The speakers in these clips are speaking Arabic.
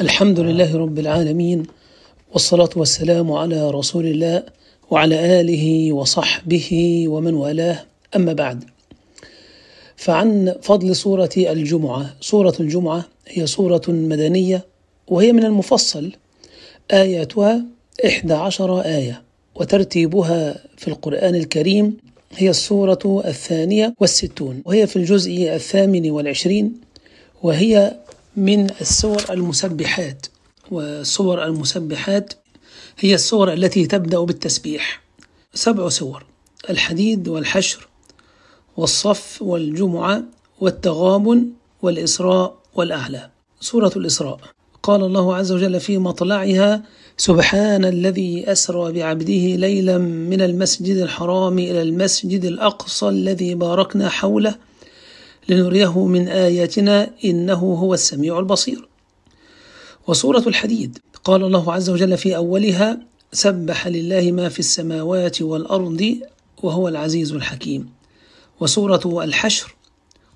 الحمد لله رب العالمين والصلاة والسلام على رسول الله وعلى آله وصحبه ومن والاه أما بعد فعن فضل سورة الجمعة سورة الجمعة هي سورة مدنية وهي من المفصل آياتها إحدى عشر آية وترتيبها في القرآن الكريم هي السورة الثانية والستون وهي في الجزء الثامن والعشرين وهي من السور المسبحات وصور المسبحات هي الصور التي تبدأ بالتسبيح سبع سور الحديد والحشر والصف والجمعة والتغابن والإسراء والأعلى سورة الإسراء قال الله عز وجل في مطلعها سبحان الذي أسرى بعبده ليلا من المسجد الحرام إلى المسجد الأقصى الذي باركنا حوله لنريه من آياتنا إنه هو السميع البصير. وسورة الحديد قال الله عز وجل في أولها: سبح لله ما في السماوات والأرض وهو العزيز الحكيم. وسورة الحشر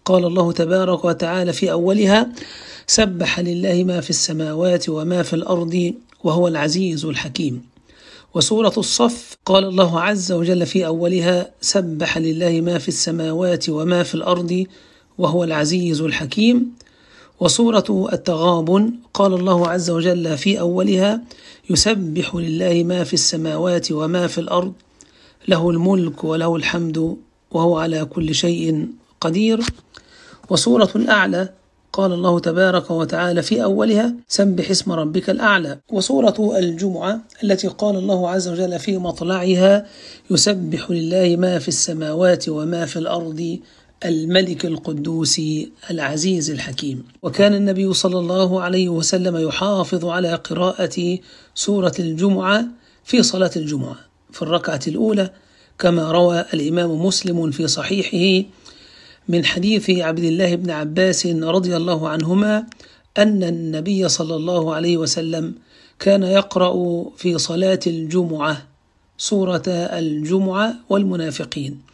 قال الله تبارك وتعالى في أولها: سبح لله ما في السماوات وما في الأرض وهو العزيز الحكيم. وسورة الصف قال الله عز وجل في أولها: سبح لله ما في السماوات وما في الأرض وهو العزيز الحكيم وصورة التغابن قال الله عز وجل في أولها يسبح لله ما في السماوات وما في الأرض له الملك وله الحمد وهو على كل شيء قدير وصورة الأعلى قال الله تبارك وتعالى في أولها سبح اسم ربك الأعلى وصورة الجمعة التي قال الله عز وجل في مطلعها يسبح لله ما في السماوات وما في الأرض الملك القدوس العزيز الحكيم وكان النبي صلى الله عليه وسلم يحافظ على قراءة سورة الجمعة في صلاة الجمعة في الركعة الأولى كما روى الإمام مسلم في صحيحه من حديث عبد الله بن عباس رضي الله عنهما أن النبي صلى الله عليه وسلم كان يقرأ في صلاة الجمعة سورة الجمعة والمنافقين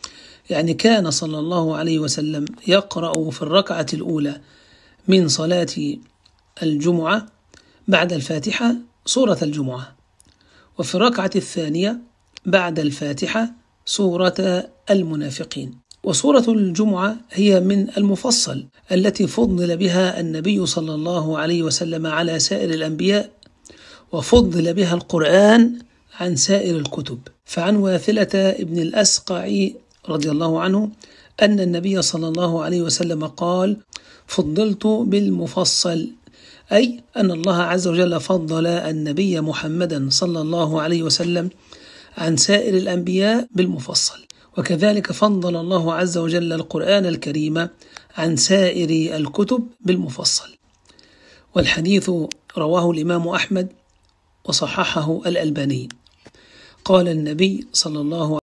يعني كان صلى الله عليه وسلم يقرأ في الركعة الأولى من صلاة الجمعة بعد الفاتحة سورة الجمعة وفي الركعة الثانية بعد الفاتحة سورة المنافقين وسورة الجمعة هي من المفصل التي فضل بها النبي صلى الله عليه وسلم على سائر الأنبياء وفضل بها القرآن عن سائر الكتب فعن واثلة ابن الأسقع رضي الله عنه أن النبي صلى الله عليه وسلم قال: فضلت بالمفصل أي أن الله عز وجل فضل النبي محمدا صلى الله عليه وسلم عن سائر الأنبياء بالمفصل وكذلك فضل الله عز وجل القرآن الكريم عن سائر الكتب بالمفصل والحديث رواه الإمام أحمد وصححه الألباني قال النبي صلى الله عليه